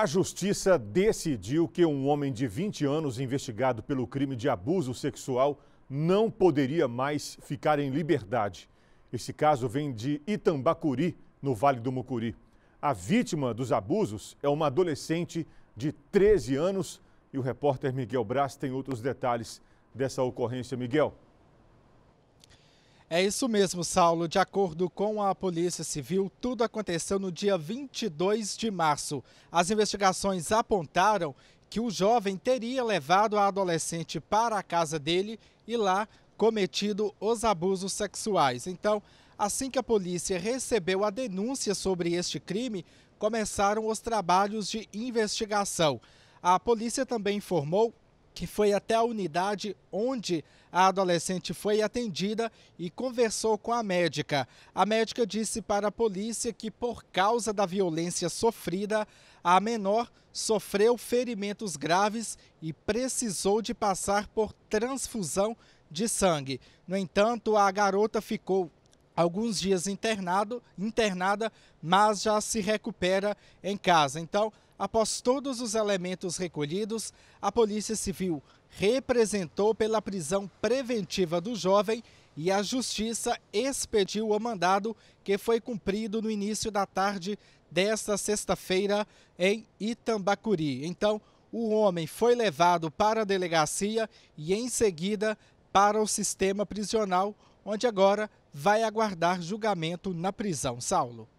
A justiça decidiu que um homem de 20 anos investigado pelo crime de abuso sexual não poderia mais ficar em liberdade. Esse caso vem de Itambacuri, no Vale do Mucuri. A vítima dos abusos é uma adolescente de 13 anos e o repórter Miguel Brás tem outros detalhes dessa ocorrência. Miguel, é isso mesmo, Saulo. De acordo com a Polícia Civil, tudo aconteceu no dia 22 de março. As investigações apontaram que o jovem teria levado a adolescente para a casa dele e lá cometido os abusos sexuais. Então, assim que a polícia recebeu a denúncia sobre este crime, começaram os trabalhos de investigação. A polícia também informou que foi até a unidade onde a adolescente foi atendida e conversou com a médica. A médica disse para a polícia que, por causa da violência sofrida, a menor sofreu ferimentos graves e precisou de passar por transfusão de sangue. No entanto, a garota ficou alguns dias internado, internada, mas já se recupera em casa. Então, após todos os elementos recolhidos, a Polícia Civil representou pela prisão preventiva do jovem e a Justiça expediu o mandado que foi cumprido no início da tarde desta sexta-feira em Itambacuri. Então, o homem foi levado para a delegacia e, em seguida, para o sistema prisional, onde agora vai aguardar julgamento na prisão. Saulo.